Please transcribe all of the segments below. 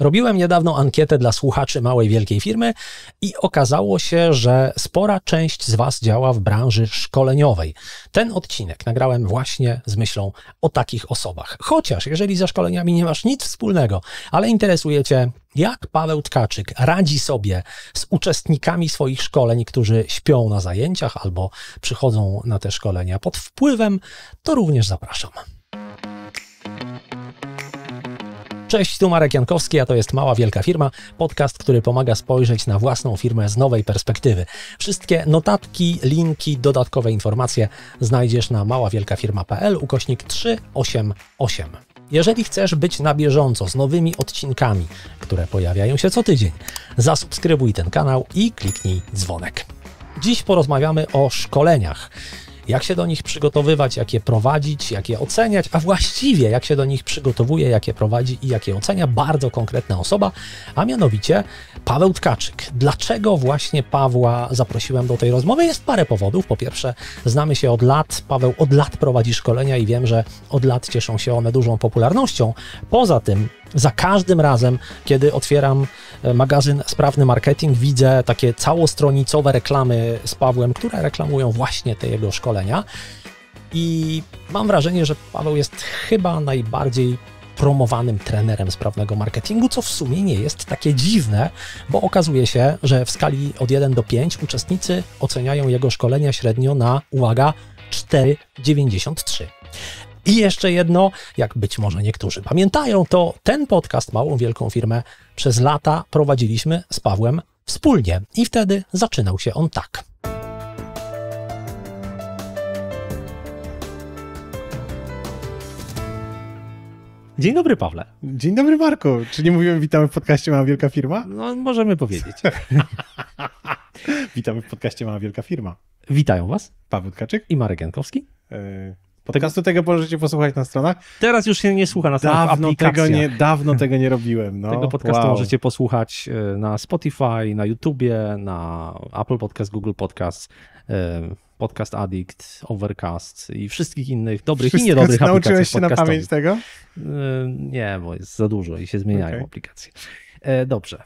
Robiłem niedawno ankietę dla słuchaczy małej, wielkiej firmy i okazało się, że spora część z Was działa w branży szkoleniowej. Ten odcinek nagrałem właśnie z myślą o takich osobach. Chociaż jeżeli ze szkoleniami nie masz nic wspólnego, ale interesujecie, jak Paweł Tkaczyk radzi sobie z uczestnikami swoich szkoleń, którzy śpią na zajęciach albo przychodzą na te szkolenia pod wpływem, to również zapraszam. Cześć, tu Marek Jankowski, a to jest Mała Wielka Firma, podcast, który pomaga spojrzeć na własną firmę z nowej perspektywy. Wszystkie notatki, linki, dodatkowe informacje znajdziesz na maławielkafirma.pl ukośnik 388. Jeżeli chcesz być na bieżąco z nowymi odcinkami, które pojawiają się co tydzień, zasubskrybuj ten kanał i kliknij dzwonek. Dziś porozmawiamy o szkoleniach jak się do nich przygotowywać, jak je prowadzić, jak je oceniać, a właściwie jak się do nich przygotowuje, jak je prowadzi i jak je ocenia bardzo konkretna osoba, a mianowicie Paweł Tkaczyk. Dlaczego właśnie Pawła zaprosiłem do tej rozmowy? Jest parę powodów. Po pierwsze, znamy się od lat. Paweł od lat prowadzi szkolenia i wiem, że od lat cieszą się one dużą popularnością. Poza tym, za każdym razem, kiedy otwieram magazyn Sprawny Marketing widzę takie całostronicowe reklamy z Pawłem, które reklamują właśnie te jego szkolenia. I mam wrażenie, że Paweł jest chyba najbardziej promowanym trenerem sprawnego marketingu, co w sumie nie jest takie dziwne, bo okazuje się, że w skali od 1 do 5 uczestnicy oceniają jego szkolenia średnio na, uwaga, 4,93. I jeszcze jedno, jak być może niektórzy pamiętają, to ten podcast Małą Wielką Firmę przez lata prowadziliśmy z Pawłem wspólnie i wtedy zaczynał się on tak. Dzień dobry, Pawle. Dzień dobry, Marku. Czy nie mówiłem, witamy w podcaście Mała Wielka Firma? No, możemy powiedzieć. witamy w podcaście Mała Wielka Firma. Witają Was Paweł Tkaczyk i Marek Jankowski. E, Podcastu tego możecie posłuchać na stronach. Teraz już się nie słucha na stronach dawno tego nie, Dawno tego nie robiłem. No. Tego podcastu wow. możecie posłuchać e, na Spotify, na YouTubie, na Apple Podcast, Google Podcast, e, Podcast Addict, Overcast i wszystkich innych dobrych Wszystko i niedobrych aplikacjach Nauczyłeś się na pamięć tego? E, nie, bo jest za dużo i się zmieniają okay. aplikacje. Dobrze.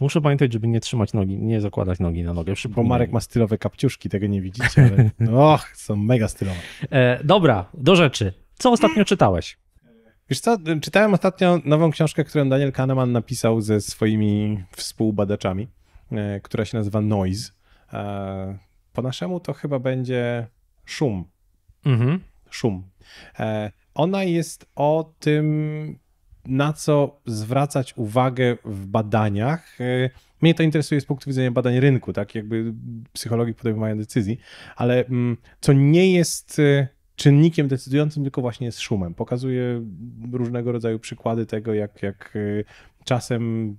Muszę pamiętać, żeby nie trzymać nogi, nie zakładać nogi na nogę. Bo Marek ma stylowe kapciuszki, tego nie widzicie, ale och, są mega stylowe. E, dobra, do rzeczy. Co ostatnio czytałeś? Wiesz co, czytałem ostatnio nową książkę, którą Daniel Kahneman napisał ze swoimi współbadaczami, e, która się nazywa Noise. E, po naszemu to chyba będzie szum. Mhm. Szum. E, ona jest o tym, na co zwracać uwagę w badaniach. Y, mnie to interesuje z punktu widzenia badań rynku, tak jakby psychologii podejmowania decyzji, ale mm, co nie jest y, czynnikiem decydującym, tylko właśnie jest szumem. Pokazuje różnego rodzaju przykłady tego, jak, jak y, czasem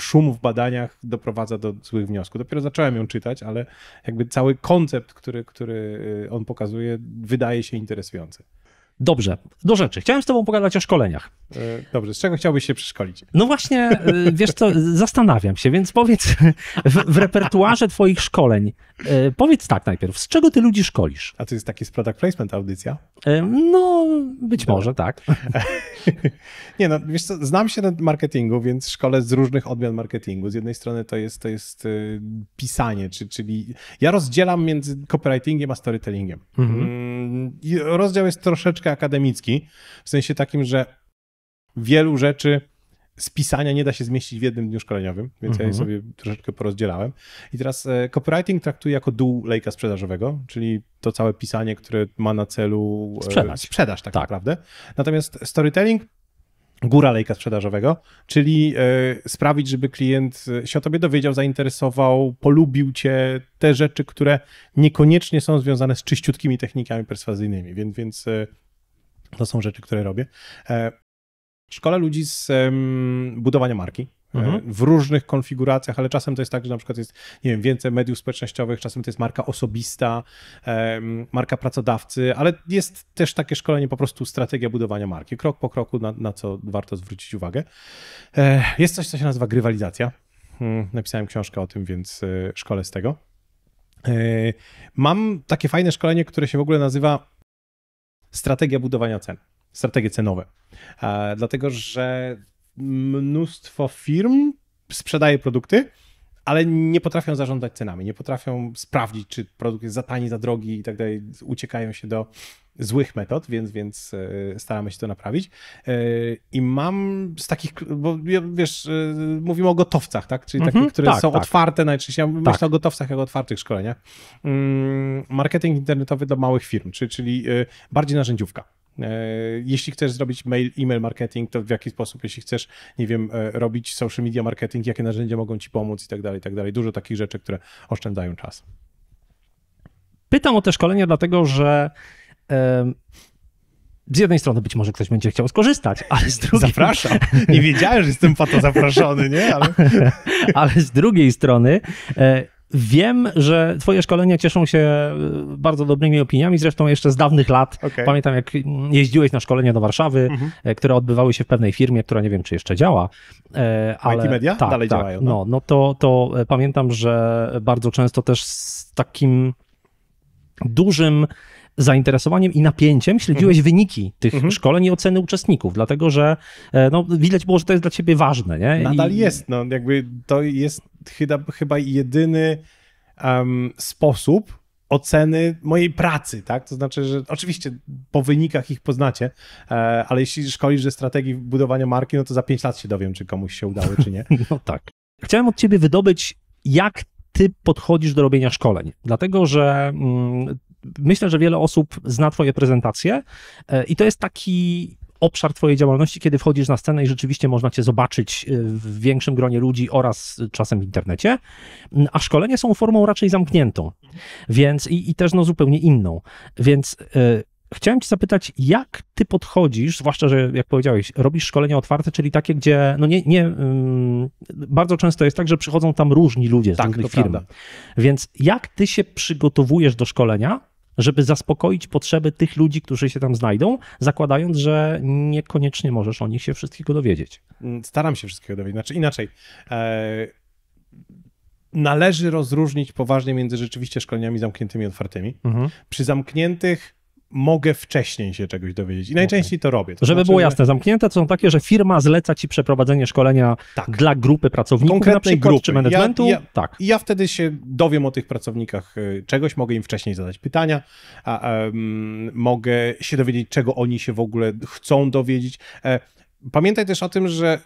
szum w badaniach doprowadza do złych wniosków. Dopiero zacząłem ją czytać, ale jakby cały koncept, który, który on pokazuje, wydaje się interesujący. Dobrze, do rzeczy. Chciałem z tobą pogadać o szkoleniach. E, dobrze, z czego chciałbyś się przeszkolić? No właśnie, e, wiesz co, zastanawiam się, więc powiedz w, w, repertuarze twoich szkoleń, e, powiedz tak najpierw, z czego ty ludzi szkolisz? A to jest taki product placement audycja? No, być Dobra. może tak. Nie no, wiesz co, znam się na marketingu, więc szkole z różnych odmian marketingu. Z jednej strony to jest, to jest pisanie, czy, czyli ja rozdzielam między copywritingiem a storytellingiem. Mhm. Mm, rozdział jest troszeczkę troszkę akademicki, w sensie takim, że wielu rzeczy z pisania nie da się zmieścić w jednym dniu szkoleniowym, więc mhm. ja je mhm. sobie troszeczkę porozdzielałem. I teraz e, copywriting traktuję jako dół lejka sprzedażowego, czyli to całe pisanie, które ma na celu e, sprzedać, sprzedaż tak, tak. naprawdę. Natomiast storytelling góra lejka sprzedażowego, czyli e, sprawić, żeby klient się o tobie dowiedział, zainteresował, polubił cię, te rzeczy, które niekoniecznie są związane z czyściutkimi technikami perswazyjnymi, więc, więc to są rzeczy, które robię. E, szkole ludzi z budowania marki, e, mhm. w różnych konfiguracjach, ale czasem to jest tak, że na przykład jest, nie wiem, więcej mediów społecznościowych, czasem to jest marka osobista, marka pracodawcy, ale jest też takie szkolenie po prostu strategia budowania marki, krok po kroku, na, na co warto zwrócić uwagę. E, jest coś, co się nazywa grywalizacja. Hmm, napisałem książkę o tym, więc szkole z tego. Mam takie fajne szkolenie, które się w ogóle nazywa strategia budowania cen, strategie cenowe. Dlatego, że mnóstwo firm sprzedaje produkty, ale nie potrafią zarządzać cenami, nie potrafią sprawdzić, czy produkt jest za tani, za drogi i tak dalej. Uciekają się do złych metod, więc, więc e, staramy się to naprawić. E, I mam z takich, bo wiesz, e, mówimy o gotowcach, tak? Czyli mhm, takie, które tak, są tak. otwarte najczęściej. Ja tak. myślę o gotowcach jako otwartych szkoleniach. Mm, marketing internetowy dla małych firm, czyli, czyli bardziej narzędziówka. E, jeśli chcesz zrobić mail, e-mail marketing, to w jaki sposób? Jeśli chcesz, nie wiem, e, robić social media marketing, jakie narzędzia mogą ci pomóc i tak dalej, i tak dalej. Dużo takich rzeczy, które oszczędzają czas. Pytam o te szkolenia, dlatego że z jednej strony być może ktoś będzie chciał skorzystać, ale z drugiej... Zapraszam. Nie wiedziałem, że jestem po to zaproszony, nie? Ale, ale z drugiej strony e, Wiem, że twoje szkolenia cieszą się e, bardzo dobrymi opiniami, zresztą jeszcze z dawnych lat. Okay. Pamiętam, jak jeździłeś na szkolenia do Warszawy, mm-hmm. które odbywały się w pewnej firmie, która nie wiem, czy jeszcze działa. E, ale, IT Media? Tak, Dalej tak, działają. No, no, no to, to pamiętam, że bardzo często też z takim dużym zainteresowaniem i napięciem śledziłeś mhm. wyniki tych mhm. szkoleń i oceny uczestników, dlatego że e, no, widać było, że to jest dla ciebie ważne. Nie? Nadal I... jest, no, jakby to jest chyba, chyba jedyny um, sposób, oceny mojej pracy, tak? To znaczy, że oczywiście po wynikach ich poznacie, e, ale jeśli szkolisz ze strategii budowania marki, no to za pięć lat się dowiem, czy komuś się udało, czy nie. No tak. Chciałem od ciebie wydobyć, jak ty podchodzisz do robienia szkoleń, dlatego że mm, myślę, że wiele osób zna twoje prezentacje e, i to jest taki obszar twojej działalności, kiedy wchodzisz na scenę i rzeczywiście można cię zobaczyć e, w większym gronie ludzi oraz czasem w internecie, mm, a szkolenia są formą raczej zamkniętą, więc i, i też no zupełnie inną, więc y, Chciałem Cię zapytać, jak Ty podchodzisz, zwłaszcza, że jak powiedziałeś, robisz szkolenia otwarte, czyli takie, gdzie no nie, nie ym, mm, bardzo często jest tak, że przychodzą tam różni ludzie z tak, różnych firm. Prawda. Więc jak Ty się przygotowujesz do szkolenia, żeby zaspokoić potrzeby tych ludzi, którzy się tam znajdą, zakładając, że niekoniecznie możesz o nich się wszystkiego dowiedzieć. Mm, staram się wszystkiego dowiedzieć, znaczy inaczej. E należy rozróżnić poważnie między rzeczywiście szkoleniami zamkniętymi i otwartymi. Mhm. Przy zamkniętych mogę wcześniej się czegoś dowiedzieć. I najczęściej to robię. To Żeby znaczy, było jasne, zamknięte to są takie, że firma zleca ci przeprowadzenie szkolenia tak. dla grupy pracowników Konkretnej na przykład, grupy. czy managementu. Ja, ja, tak. ja wtedy się dowiem o tych pracownikach y, czegoś, mogę im wcześniej zadać pytania, a, a, mogę się dowiedzieć, czego oni się w ogóle chcą dowiedzieć. E, pamiętaj też o tym, że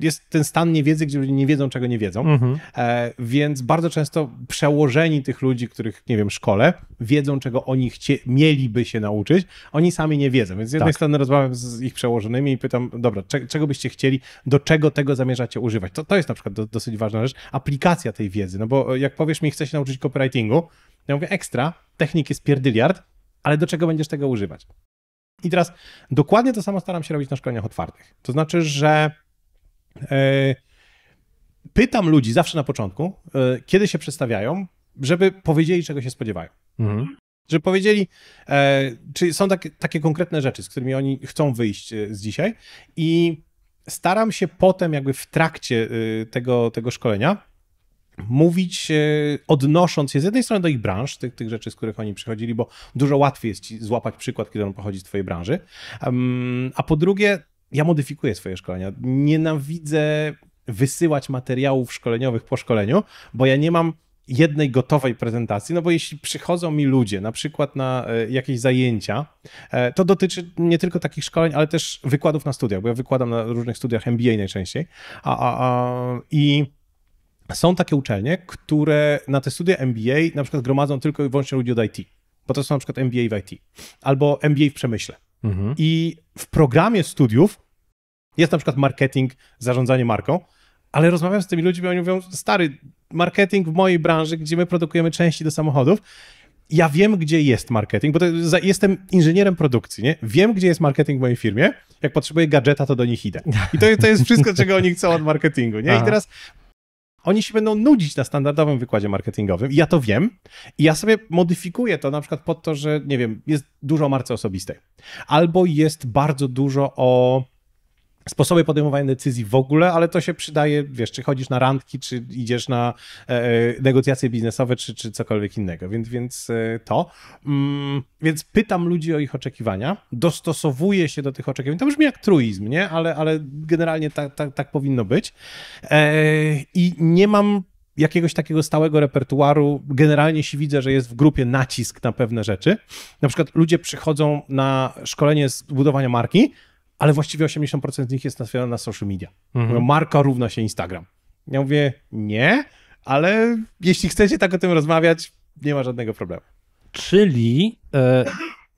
jest ten stan niewiedzy, gdzie ludzie nie wiedzą, czego nie wiedzą. Mhm. E, więc bardzo często przełożeni tych ludzi, których, nie wiem, szkole, wiedzą, czego oni chcie, mieliby się nauczyć, oni sami nie wiedzą. Więc z jednej tak. strony rozmawiam z ich przełożonymi i pytam, dobra, cze, czego byście chcieli, do czego tego zamierzacie używać? To, to jest na przykład do, dosyć ważna rzecz, aplikacja tej wiedzy. No bo e, jak powiesz mi, chcę się nauczyć copywritingu, ja mówię, ekstra, technik jest pierdyliard, ale do czego będziesz tego używać? I teraz dokładnie to samo staram się robić na szkoleniach otwartych. To znaczy, że E, pytam ludzi zawsze na początku, e, kiedy się przedstawiają, żeby powiedzieli, czego się spodziewają. Mhm. Żeby powiedzieli, e, czy są takie, takie konkretne rzeczy, z którymi oni chcą wyjść z dzisiaj. I staram się potem, jakby w trakcie tego, tego szkolenia, mówić, odnosząc się z jednej strony do ich branż, tych, tych rzeczy, z których oni przychodzili, bo dużo łatwiej jest ci złapać przykład, kiedy on pochodzi z twojej branży, a po drugie ja modyfikuję swoje szkolenia. Nienawidzę wysyłać materiałów szkoleniowych po szkoleniu, bo ja nie mam jednej gotowej prezentacji, no bo jeśli przychodzą mi ludzie na przykład na e, jakieś zajęcia, e, to dotyczy nie tylko takich szkoleń, ale też wykładów na studiach, bo ja wykładam na różnych studiach MBA najczęściej. A, a, a, I są takie uczelnie, które na te studia MBA na przykład gromadzą tylko i wyłącznie ludzi od IT, bo to są na przykład MBA w IT albo MBA w przemyśle. Mhm. I w programie studiów jest na przykład marketing, zarządzanie marką, ale rozmawiam z tymi ludźmi, oni mówią, stary, marketing w mojej branży, gdzie my produkujemy części do samochodów, ja wiem, gdzie jest marketing, bo za, jestem inżynierem produkcji, nie? Wiem, gdzie jest marketing w mojej firmie. Jak potrzebuję gadżeta, to do nich idę. I to, to jest wszystko, czego oni chcą od marketingu, nie? I teraz oni się będą nudzić na standardowym wykładzie marketingowym. Ja to wiem i ja sobie modyfikuję to na przykład pod to, że nie wiem, jest dużo o marce osobistej albo jest bardzo dużo o sposoby podejmowania decyzji w ogóle, ale to się przydaje, wiesz, czy chodzisz na randki, czy idziesz na e, e, negocjacje biznesowe, czy, czy cokolwiek innego, więc, więc e, to. Mm, więc pytam ludzi o ich oczekiwania, dostosowuję się do tych oczekiwań. To brzmi jak truizm, nie? Ale, ale generalnie tak, tak, tak powinno być. E, I nie mam jakiegoś takiego stałego repertuaru. Generalnie się widzę, że jest w grupie nacisk na pewne rzeczy. Na przykład ludzie przychodzą na szkolenie z budowania marki, ale właściwie 80% z nich jest nastawione na social media. Mhm. Marka równa się Instagram. Ja mówię, nie, ale jeśli chcecie tak o tym rozmawiać, nie ma żadnego problemu. Czyli e,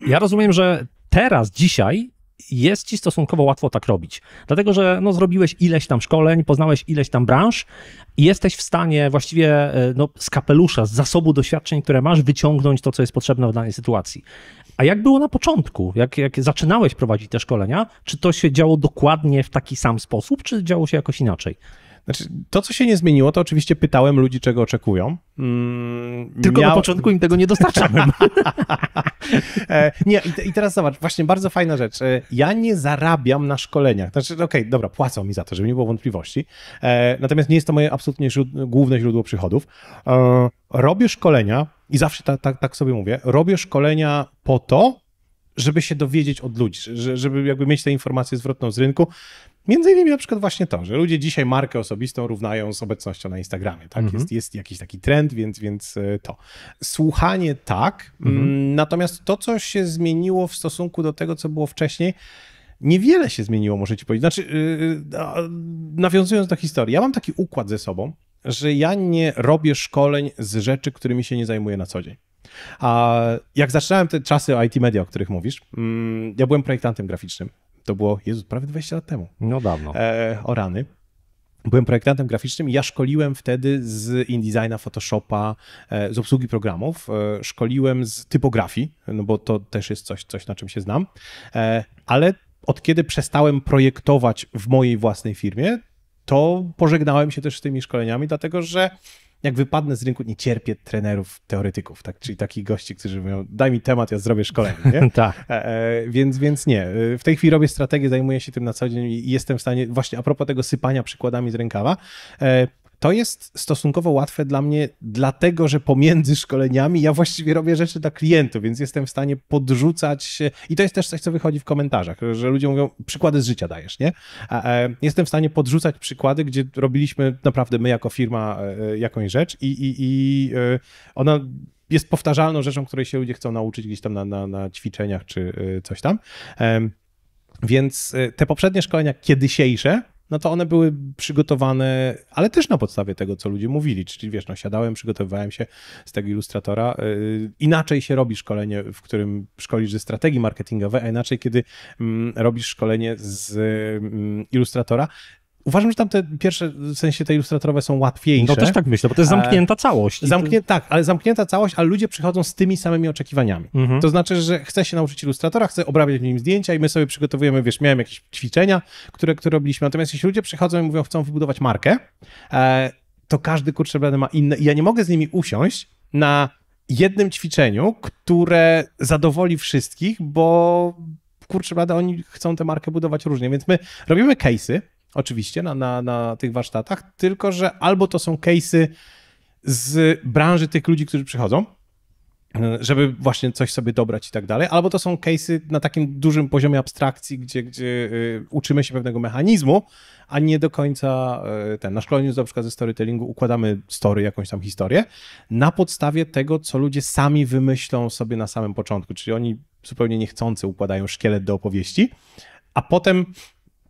ja rozumiem, że teraz, dzisiaj jest ci stosunkowo łatwo tak robić. Dlatego, że no, zrobiłeś ileś tam szkoleń, poznałeś ileś tam branż i jesteś w stanie właściwie e, no, z kapelusza, z zasobu doświadczeń, które masz, wyciągnąć to, co jest potrzebne w danej sytuacji. A jak było na początku, jak, jak zaczynałeś prowadzić te szkolenia, czy to się działo dokładnie w taki sam sposób, czy działo się jakoś inaczej? Znaczy, to, co się nie zmieniło, to oczywiście pytałem ludzi, czego oczekują. Mm, Tylko miał... na początku im tego nie dostarczałem. E, nie, i, teraz zobacz, właśnie bardzo fajna rzecz. E, ja nie zarabiam na szkoleniach. Znaczy, okej, okay, dobra, płacą mi za to, żeby nie było wątpliwości. E, natomiast nie jest to moje absolutnie główne źródło przychodów. robię szkolenia i zawsze tak, tak, tak sobie mówię, robię szkolenia po to, żeby się dowiedzieć od ludzi, żeby jakby mieć tę informację zwrotną z rynku. Między innymi na przykład właśnie to, że ludzie dzisiaj markę osobistą równają z obecnością na Instagramie. Tak? Mhm. Jest, jest jakiś taki trend, więc, więc e, to. Słuchanie tak, mm, mhm. natomiast to, co się zmieniło w stosunku do tego, co było wcześniej, niewiele się zmieniło, możecie ci powiedzieć. Znaczy, y, y, nawiązując do historii, ja mam taki układ ze sobą, że ja nie robię szkoleń z rzeczy, którymi się nie zajmuję na co dzień. A jak zaczynałem te czasy IT media, o których mówisz, mm, ja byłem projektantem graficznym to było, Jezu, prawie 20 lat temu. No dawno. E, o rany. Byłem projektantem graficznym i ja szkoliłem wtedy z InDesigna, Photoshopa, e, z obsługi programów. E, szkoliłem z typografii, no bo to też jest coś, coś na czym się znam. E, ale od kiedy przestałem projektować w mojej własnej firmie, to pożegnałem się też z tymi szkoleniami, dlatego że jak wypadnę z rynku, nie cierpię trenerów, teoretyków, tak? czyli takich gości, którzy mówią, daj mi temat, ja zrobię szkolenie. Nie? tak. E, e, więc, więc nie. E, w tej chwili robię strategię, zajmuję się tym na co dzień i jestem w stanie, właśnie a propos tego sypania przykładami z rękawa, e, to jest stosunkowo łatwe dla mnie, dlatego że pomiędzy szkoleniami ja właściwie robię rzeczy dla klientów, więc jestem w stanie podrzucać. I to jest też coś, co wychodzi w komentarzach, że ludzie mówią, przykłady z życia dajesz, nie? E, jestem w stanie podrzucać przykłady, gdzie robiliśmy naprawdę my jako firma e, jakąś rzecz i, i, i e, ona jest powtarzalną rzeczą, której się ludzie chcą nauczyć gdzieś tam na, na, na ćwiczeniach czy coś tam. Więc te poprzednie szkolenia, kiedyś, no to one były przygotowane, ale też na podstawie tego, co ludzie mówili, czyli wiesz, no siadałem, przygotowywałem się z tego ilustratora. Y, inaczej się robi szkolenie, w którym szkolisz ze strategii marketingowej, a inaczej, kiedy mm, robisz szkolenie z mm, ilustratora, Uważam, że tam te pierwsze, w sensie te ilustratorowe są łatwiejsze. No też tak myślę, bo to jest e, zamknięta całość. Zamknię, to... Tak, ale zamknięta całość, ale ludzie przychodzą z tymi samymi oczekiwaniami. Mhm. To znaczy, że chce się nauczyć ilustratora, chce obrabiać w nim zdjęcia i my sobie przygotowujemy, wiesz, miałem jakieś ćwiczenia, które, które robiliśmy. Natomiast jeśli ludzie przychodzą i mówią, chcą wybudować markę, e, to każdy kurczę blady ma inne. I ja nie mogę z nimi usiąść na jednym ćwiczeniu, które zadowoli wszystkich, bo kurczę oni chcą tę markę budować różnie. Więc my robimy case'y, Oczywiście na, na, na tych warsztatach, tylko że albo to są case'y z branży tych ludzi, którzy przychodzą, żeby właśnie coś sobie dobrać i tak dalej, albo to są case'y na takim dużym poziomie abstrakcji, gdzie, gdzie y, uczymy się pewnego mechanizmu, a nie do końca y, ten. Na szkoleniu na przykład ze storytellingu układamy story, jakąś tam historię, na podstawie tego, co ludzie sami wymyślą sobie na samym początku, czyli oni zupełnie niechcący układają szkielet do opowieści, a potem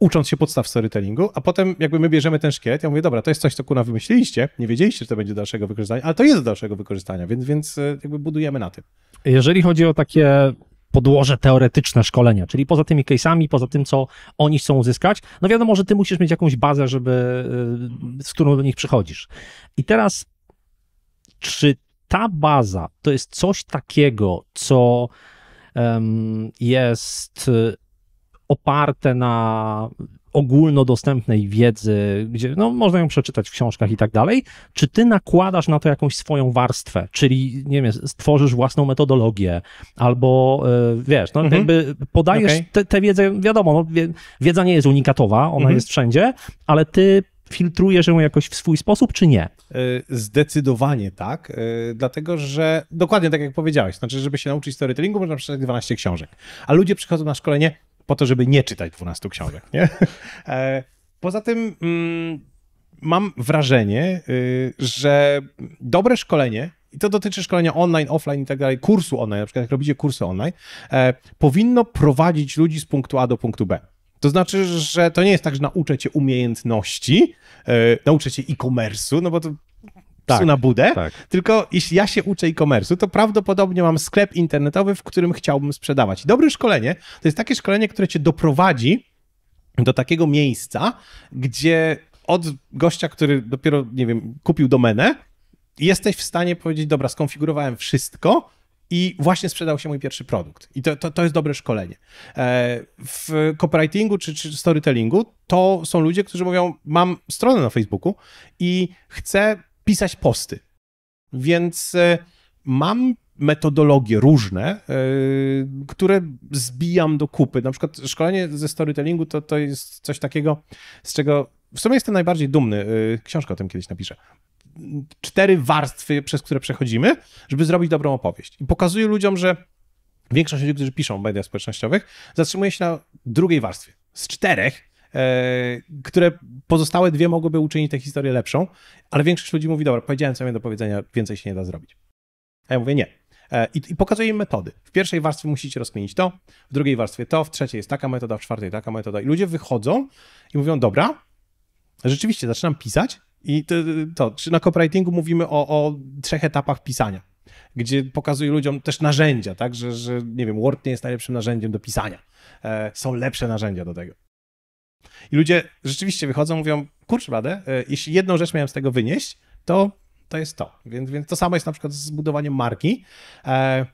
ucząc się podstaw storytellingu, a potem jakby my bierzemy ten szkiet, ja mówię, dobra, to jest coś, co kuna wymyśliliście, nie wiedzieliście, że to będzie do dalszego wykorzystania, ale to jest do dalszego wykorzystania, więc, więc e, jakby budujemy na tym. Jeżeli chodzi o takie podłoże teoretyczne szkolenia, czyli poza tymi case'ami, poza tym, co oni chcą uzyskać, no wiadomo, że ty musisz mieć jakąś bazę, żeby, e, z którą do nich przychodzisz. I teraz, czy ta baza to jest coś takiego, co um, jest oparte na ogólnodostępnej wiedzy, gdzie no, można ją przeczytać w książkach i tak dalej, czy ty nakładasz na to jakąś swoją warstwę, czyli nie wiem, stworzysz własną metodologię, albo e, wiesz, no, mhm. jakby podajesz okay. tę, wiedzę, wiadomo, no, wiedza nie jest unikatowa, ona mhm. jest wszędzie, ale ty filtrujesz ją jakoś w swój sposób, czy nie? E, zdecydowanie tak, e, dlatego że dokładnie tak jak powiedziałeś, znaczy, żeby się nauczyć storytellingu, można przeczytać 12 książek, a ludzie przychodzą na szkolenie, po to, żeby nie czytać 12 książek. Nie? E, poza tym mm, mam wrażenie, y, że dobre szkolenie, i to dotyczy szkolenia online, offline i tak dalej, kursu online, na przykład jak robicie kursy online, e, powinno prowadzić ludzi z punktu A do punktu B. To znaczy, że to nie jest tak, że nauczę cię umiejętności, yy, nauczę cię e-commerce'u, no bo to tak, na budę, tak. tylko jeśli ja się uczę e-commerce'u, to prawdopodobnie mam sklep internetowy, w którym chciałbym sprzedawać. Dobre szkolenie to jest takie szkolenie, które cię doprowadzi do takiego miejsca, gdzie od gościa, który dopiero, nie wiem, kupił domenę, jesteś w stanie powiedzieć, dobra, skonfigurowałem wszystko, i właśnie sprzedał się mój pierwszy produkt. I to, to, to jest dobre szkolenie. E, w copywritingu czy, czy storytellingu to są ludzie, którzy mówią: Mam stronę na Facebooku i chcę pisać posty. Więc e, mam metodologie różne, e, które zbijam do kupy. Na przykład szkolenie ze storytellingu to, to jest coś takiego, z czego w sumie jestem najbardziej dumny. E, Książkę o tym kiedyś napiszę. Cztery warstwy, przez które przechodzimy, żeby zrobić dobrą opowieść. I pokazuję ludziom, że większość ludzi, którzy piszą w mediach społecznościowych, zatrzymuje się na drugiej warstwie. Z czterech E, które pozostałe dwie mogłyby uczynić tę historię lepszą, ale większość ludzi mówi, dobra, powiedziałem co do powiedzenia, więcej się nie da zrobić. A ja mówię, nie, e, i, I pokazuję im metody. W pierwszej warstwie musicie rozkminić to, w drugiej warstwie to, w trzeciej jest taka metoda, w czwartej taka metoda. I ludzie wychodzą i mówią, dobra, rzeczywiście zaczynam pisać. I to, to czy na copywritingu mówimy o, o, trzech etapach pisania, gdzie pokazuję ludziom też narzędzia, tak, że, że nie wiem, Word nie jest najlepszym narzędziem do pisania. E, są lepsze narzędzia do tego. I ludzie rzeczywiście wychodzą, mówią, kurczę radę, e, jeśli jedną rzecz miałem z tego wynieść, to to jest to. Więc, więc to samo jest na przykład z budowaniem marki. E,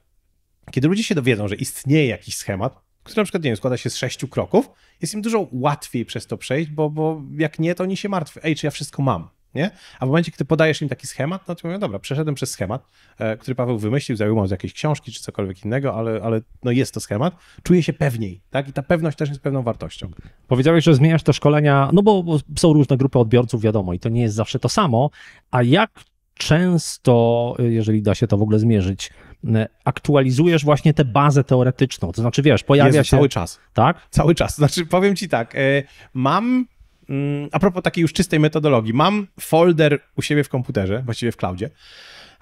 kiedy ludzie się dowiedzą, że istnieje jakiś schemat, który na przykład nie wiem, składa się z sześciu kroków, jest im dużo łatwiej przez to przejść, bo, bo jak nie, to oni się martwią. Ej, czy ja wszystko mam? nie? A w momencie, kiedy podajesz im taki schemat, no to mówią, dobra, przeszedłem przez schemat, e, który Paweł wymyślił, zajmował z jakiejś książki czy cokolwiek innego, ale, ale no jest to schemat, czuję się pewniej, tak? I ta pewność też jest pewną wartością. Powiedziałeś, że zmieniasz te szkolenia, no bo, bo są różne grupy odbiorców, wiadomo, i to nie jest zawsze to samo, a jak często, e, jeżeli da się to w ogóle zmierzyć, e, aktualizujesz właśnie tę bazę teoretyczną. To znaczy, wiesz, pojawia Jezu, się. cały czas. Tak? Cały czas. Znaczy, powiem ci tak, mam Mm, a propos takiej już czystej metodologii, mam folder u siebie w komputerze, właściwie w cloudzie,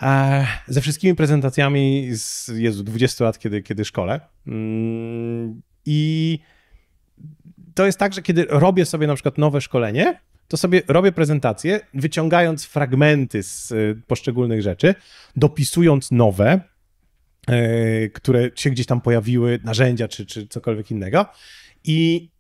e, ze wszystkimi prezentacjami z Jezu, 20 lat, kiedy, kiedy szkole. Mm, I to jest tak, że kiedy robię sobie na przykład nowe szkolenie, to sobie robię prezentację, wyciągając fragmenty z e, poszczególnych rzeczy, dopisując nowe, e, które się gdzieś tam pojawiły, narzędzia czy, czy cokolwiek innego. I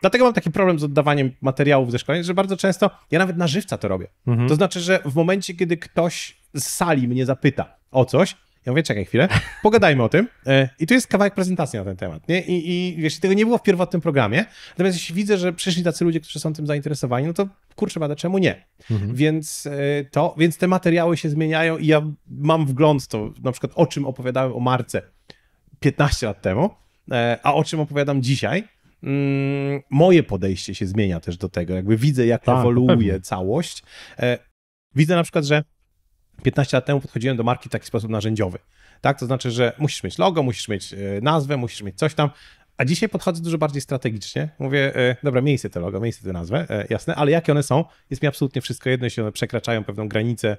Dlatego mam taki problem z oddawaniem materiałów ze szkoleń, że bardzo często ja nawet na żywca to robię. Mhm. To znaczy, że w momencie, kiedy ktoś z sali mnie zapyta o coś, ja mówię, czekaj chwilę, pogadajmy o tym. E, I tu jest kawałek prezentacji na ten temat. Nie? I, I wiesz, tego nie było w pierwotnym programie. Natomiast jeśli widzę, że przyszli tacy ludzie, którzy są tym zainteresowani, no to kurczę bada, czemu nie? Mhm. Więc, e, to, więc te materiały się zmieniają i ja mam wgląd to, na przykład o czym opowiadałem o Marce 15 lat temu, e, a o czym opowiadam dzisiaj. Mm, moje podejście się zmienia też do tego. Jakby widzę, jak tak, ewoluuje pewnie. całość. E, widzę na przykład, że 15 lat temu podchodziłem do marki w taki sposób narzędziowy. Tak, to znaczy, że musisz mieć logo, musisz mieć e, nazwę, musisz mieć coś tam. A dzisiaj podchodzę dużo bardziej strategicznie. Mówię, e, dobra, miejsce te logo, miejsce to nazwę, e, jasne, ale jakie one są, jest mi absolutnie wszystko jedno, jeśli one przekraczają pewną granicę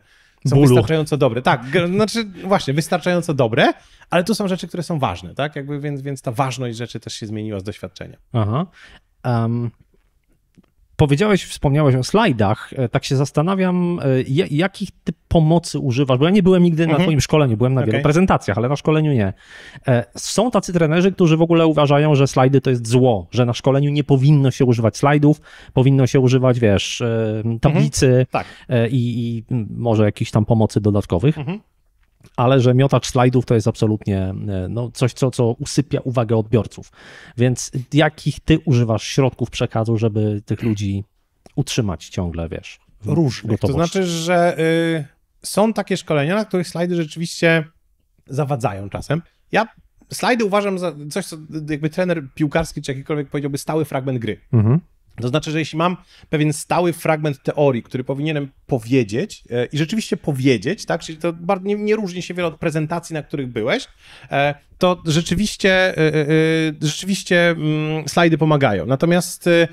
są bólu. wystarczająco dobre. Tak, znaczy właśnie, wystarczająco dobre, ale tu są rzeczy, które są ważne, tak? Jakby, więc, więc ta ważność rzeczy też się zmieniła z doświadczenia. Aha. Um, powiedziałeś, wspomniałeś o slajdach. E, tak się zastanawiam, e, jakich typ pomocy używasz, bo ja nie byłem nigdy mhm. na twoim szkoleniu, byłem na okay. wielu prezentacjach, ale na szkoleniu nie. E, są tacy trenerzy, którzy w ogóle uważają, że slajdy to jest zło, że na szkoleniu nie powinno się używać slajdów, powinno się używać, wiesz, e, tablicy mhm. tak. E, i, i, może jakichś tam pomocy dodatkowych. Mhm ale że miotacz slajdów to jest absolutnie no, coś, co, co usypia uwagę odbiorców. Więc jakich ty używasz środków przekazu, żeby tych ludzi utrzymać ciągle, wiesz? Różnych. Gotowości? To znaczy, że. Y, są takie szkolenia, na których slajdy rzeczywiście zawadzają czasem. Ja slajdy uważam za coś, co jakby trener piłkarski czy jakikolwiek powiedziałby stały fragment gry. Mhm. To znaczy, że jeśli mam pewien stały fragment teorii, który powinienem powiedzieć e, i rzeczywiście powiedzieć, tak, czyli to nie, nie, różni się wiele od prezentacji, na których byłeś, e, to rzeczywiście, e, e, e rzeczywiście mm, slajdy pomagają. Natomiast e,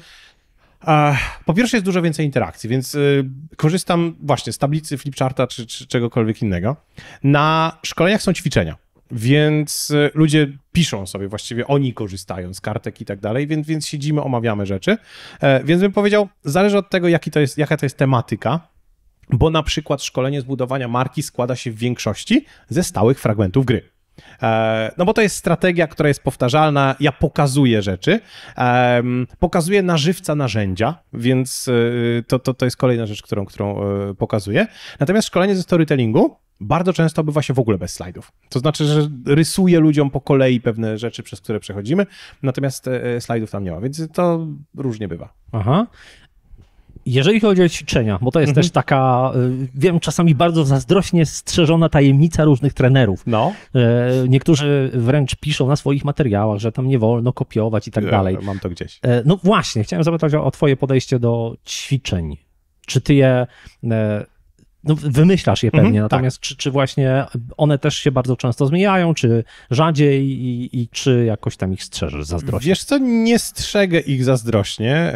po pierwsze jest dużo więcej interakcji, więc y, korzystam właśnie z tablicy, flipcharta czy, czy czegokolwiek innego. Na szkoleniach są ćwiczenia, więc y, ludzie piszą sobie, właściwie oni korzystają z kartek i tak dalej, więc, więc siedzimy, omawiamy rzeczy. E, więc bym powiedział, zależy od tego, jaki to jest, jaka to jest tematyka, bo na przykład szkolenie zbudowania marki składa się w większości ze stałych fragmentów gry. E, no bo to jest strategia, która jest powtarzalna. Ja pokazuję rzeczy, pokazuję na żywca narzędzia, więc e, to, to, to jest kolejna rzecz, którą, którą e, pokazuję. Natomiast szkolenie ze storytellingu bardzo często bywa się w ogóle bez slajdów. To znaczy, że rysuję ludziom po kolei pewne rzeczy, przez które przechodzimy, natomiast slajdów tam nie ma, więc to różnie bywa. Aha. Jeżeli chodzi o ćwiczenia, bo to jest mhm. też taka, y, wiem, czasami bardzo zazdrośnie strzeżona tajemnica różnych trenerów. No. E, niektórzy wręcz piszą na swoich materiałach, że tam nie wolno kopiować i tak dalej. Mam to gdzieś. E, no właśnie, chciałem zapytać o, o Twoje podejście do ćwiczeń. Czy Ty je e, no, wymyślasz je pewnie, mhm, tak. natomiast tak. czy, czy właśnie one też się bardzo często zmieniają, czy rzadziej i, i czy jakoś tam ich strzeżesz zazdrośnie? Wiesz co, nie strzegę ich zazdrośnie, e,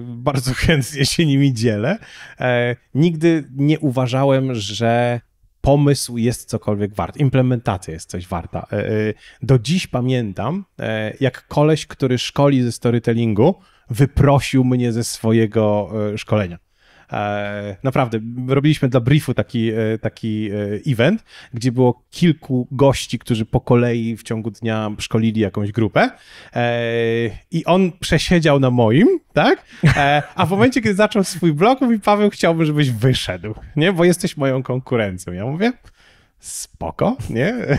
bardzo chętnie się nimi dzielę. E, nigdy nie uważałem, że pomysł jest cokolwiek wart, implementacja jest coś warta. E, do dziś pamiętam, jak koleś, który szkoli ze storytellingu, wyprosił mnie ze swojego szkolenia E, naprawdę, robiliśmy dla briefu taki, e, taki e, event, gdzie było kilku gości, którzy po kolei w ciągu dnia szkolili jakąś grupę i on przesiedział na moim, tak? A w momencie, kiedy zaczął swój blog, mówi Paweł, chciałbym, żebyś wyszedł, nie? Bo jesteś moją konkurencją. Ja mówię, spoko, nie?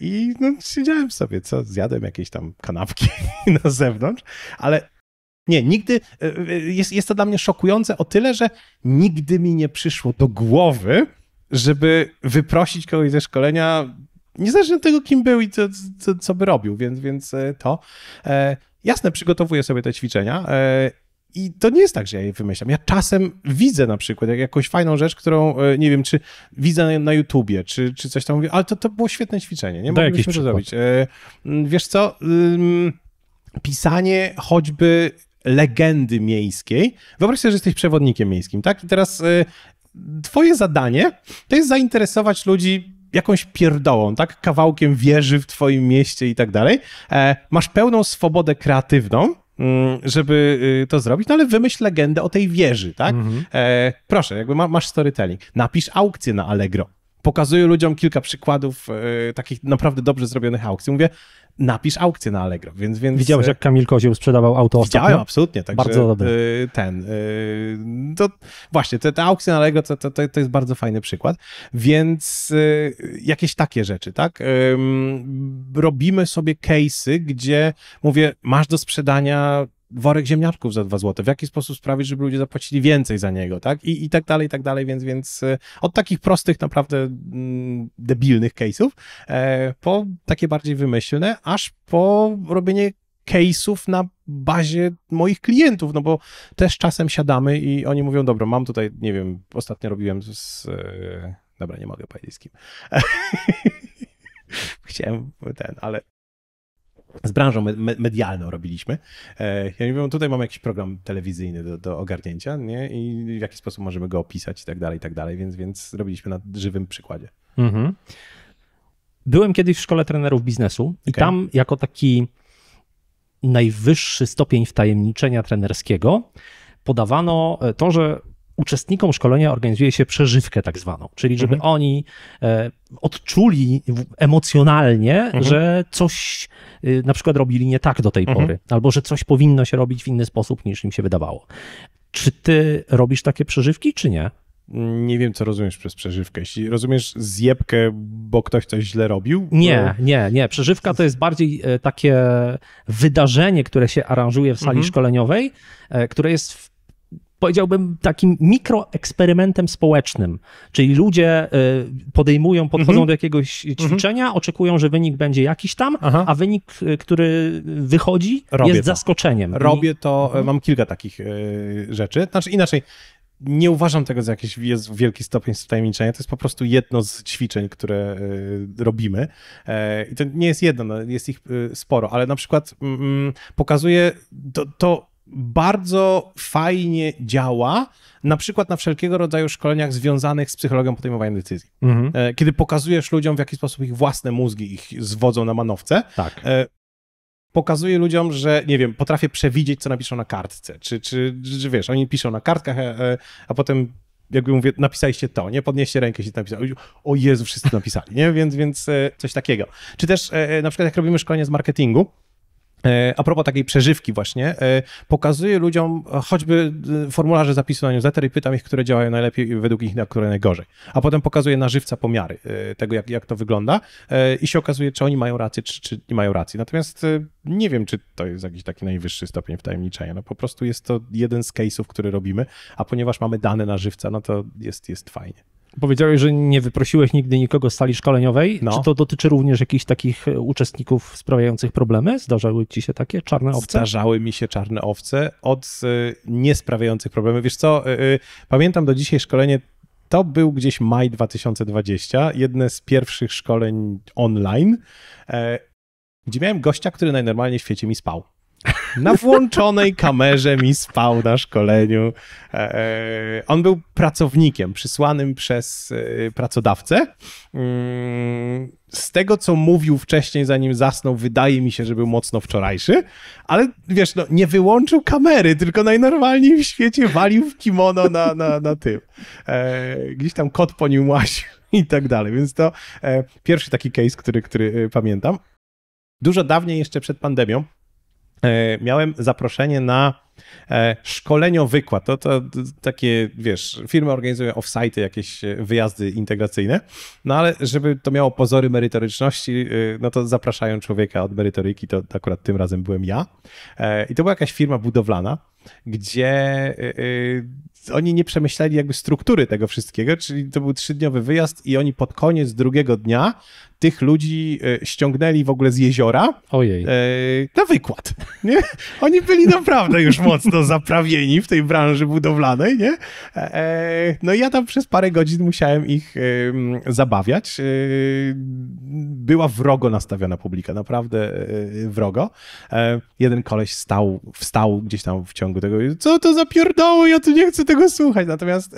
I no, siedziałem sobie, co, zjadłem jakieś tam kanapki na zewnątrz, ale nie, nigdy, e, e, jest, jest to dla mnie szokujące o tyle, że nigdy mi nie przyszło do głowy, żeby wyprosić kogoś ze szkolenia, niezależnie od tego, kim był i co, co, co by robił, więc, więc e, to. E, jasne, przygotowuję sobie te ćwiczenia e, i to nie jest tak, że ja je wymyślam. Ja czasem widzę na przykład jak, jakąś fajną rzecz, którą nie wiem, czy widzę na, na YouTubie, czy, czy coś tam mówię, ale to, to było świetne ćwiczenie, nie? Mogliśmy to zrobić. wiesz co? pisanie choćby legendy miejskiej. Wyobraź sobie, że jesteś przewodnikiem miejskim, tak? I teraz y, twoje zadanie to jest zainteresować ludzi jakąś pierdołą, tak? Kawałkiem wieży w twoim mieście i tak dalej. E, masz pełną swobodę kreatywną, mm, żeby y, to zrobić, no ale wymyśl legendę o tej wieży, tak? Mhm. E, proszę, jakby ma, masz storytelling. Napisz aukcję na Allegro pokazuję ludziom kilka przykładów e, takich naprawdę dobrze zrobionych aukcji. Mówię, napisz aukcję na Allegro. Więc, więc... Widziałeś, e, jak Kamil Kozioł sprzedawał auto Widziałem, ostatnio? Widziałem, absolutnie. Także, bardzo dobry. E, ten, y, to właśnie, te, te aukcje na Allegro to, to, to, to jest bardzo fajny przykład. Więc y, jakieś takie rzeczy, tak? Y, robimy sobie case'y, gdzie mówię, masz do sprzedania worek ziemniaczków za 2 zł, w jaki sposób sprawić, żeby ludzie zapłacili więcej za niego, tak? I, i tak dalej, i tak dalej, więc, więc y, od takich prostych, naprawdę mm, debilnych case'ów, e, po takie bardziej wymyślne, aż po robienie case'ów na bazie moich klientów, no bo też czasem siadamy i oni mówią, dobra, mam tutaj, nie wiem, ostatnio robiłem z... E, dobra, nie mogę powiedzieć z kim. Chciałem ten, ale z branżą medialną robiliśmy. E, ja mówię, tutaj mamy jakiś program telewizyjny do, do ogarnięcia nie? i w jaki sposób możemy go opisać i tak dalej, i tak dalej, więc, więc robiliśmy na żywym przykładzie. Mhm. Byłem kiedyś w szkole trenerów biznesu okay. i tam jako taki najwyższy stopień wtajemniczenia trenerskiego podawano e, to, że uczestnikom szkolenia organizuje się przeżywkę tak zwaną, czyli żeby mhm. oni e, odczuli emocjonalnie, mhm. że coś y, na przykład robili nie tak do tej mhm. pory, albo że coś powinno się robić w inny sposób niż im się wydawało. Czy ty robisz takie przeżywki, czy nie? Nie wiem, co rozumiesz przez przeżywkę. Jeśli rozumiesz zjebkę, bo ktoś coś źle robił? Nie, bo... nie, nie. Przeżywka to jest bardziej e, takie wydarzenie, które się aranżuje w sali mhm. szkoleniowej, e, które jest w powiedziałbym, takim mikroeksperymentem społecznym. Czyli ludzie y, podejmują, podchodzą mm -hmm. do jakiegoś mhm. ćwiczenia, mm -hmm. oczekują, że wynik będzie jakiś tam, Aha. a wynik, y, który wychodzi, Robię jest to. zaskoczeniem. Robię to, mm -hmm. mam kilka takich e, rzeczy. Znaczy inaczej, nie uważam tego za jakiś wielki stopień wtajemniczenia. To jest po prostu jedno z ćwiczeń, które e, robimy. I to nie jest jedno, no, jest ich sporo, ale na przykład mm, mm, pokazuje to, to bardzo fajnie działa, na przykład na wszelkiego rodzaju szkoleniach związanych z psychologią podejmowania decyzji. Mhm. E, kiedy pokazujesz ludziom, w jaki sposób ich własne mózgi ich zwodzą na manowce, tak. E, pokazuje ludziom, że nie wiem, potrafię przewidzieć, co napiszą na kartce. Czy, czy, czy wiesz, oni piszą na kartkach, e, a potem jakby mówię, napisaliście to, nie? Podnieście rękę, jeśli napisali. O Jezu, wszyscy napisali, nie? Więc, więc coś takiego. Czy też na przykład jak robimy szkolenie z marketingu, E, a propos takiej przeżywki właśnie, e, pokazuję ludziom choćby e, formularze zapisu na newsletter i pytam ich, które działają najlepiej i według ich, na które najgorzej. A potem pokazuję na żywca pomiary tego, jak, jak to wygląda i się okazuje, czy oni mają rację, czy, czy nie mają racji. Natomiast nie wiem, czy to jest jakiś taki najwyższy stopień wtajemniczenia. No po prostu jest to jeden z case'ów, który robimy, a ponieważ mamy dane na żywca, no to jest, jest fajnie. Powiedziałeś, że nie wyprosiłeś nigdy nikogo z sali szkoleniowej. No. Czy to dotyczy również jakichś takich e, uczestników sprawiających problemy? Zdarzały ci się takie czarne owce? Zdarzały mi się czarne owce od y, niesprawiających problemy. Wiesz co, y, pamiętam do dzisiaj szkolenie to był gdzieś maj 2020, jedne z pierwszych szkoleń online, gdzie miałem gościa, który najnormalniej w świecie mi spał na włączonej kamerze mi spał na szkoleniu. E, e, on był pracownikiem przysłanym przez e, pracodawcę. Mm, z tego, co mówił wcześniej, zanim zasnął, wydaje mi się, że był mocno wczorajszy, ale wiesz, no, nie wyłączył kamery, tylko najnormalniej w świecie walił w kimono na, na, na tym. Gdzieś tam kot po nim łaził i tak dalej, więc to pierwszy taki case, który, który pamiętam. Dużo dawniej, jeszcze przed pandemią, E, miałem zaproszenie na E, szkolenio wykład, to, to, takie, wiesz, firmy organizują offsite, jakieś e, wyjazdy integracyjne, no ale żeby to miało pozory merytoryczności, e, no to zapraszają człowieka od merytoryki, to akurat tym razem byłem ja. I to była jakaś firma budowlana, gdzie oni nie przemyśleli jakby struktury tego wszystkiego, czyli to był trzydniowy wyjazd i oni pod koniec drugiego dnia tych ludzi ściągnęli w ogóle z jeziora Ojej. na wykład. Nie? Oni byli naprawdę już mocno zaprawieni w tej branży budowlanej, nie? E, e, no i ja tam przez parę godzin musiałem ich zabawiać. E, była wrogo nastawiona publika, naprawdę wrogo. Jeden koleś stał, wstał gdzieś tam w ciągu tego, co to za pierdoły, ja tu nie chcę tego słuchać. Natomiast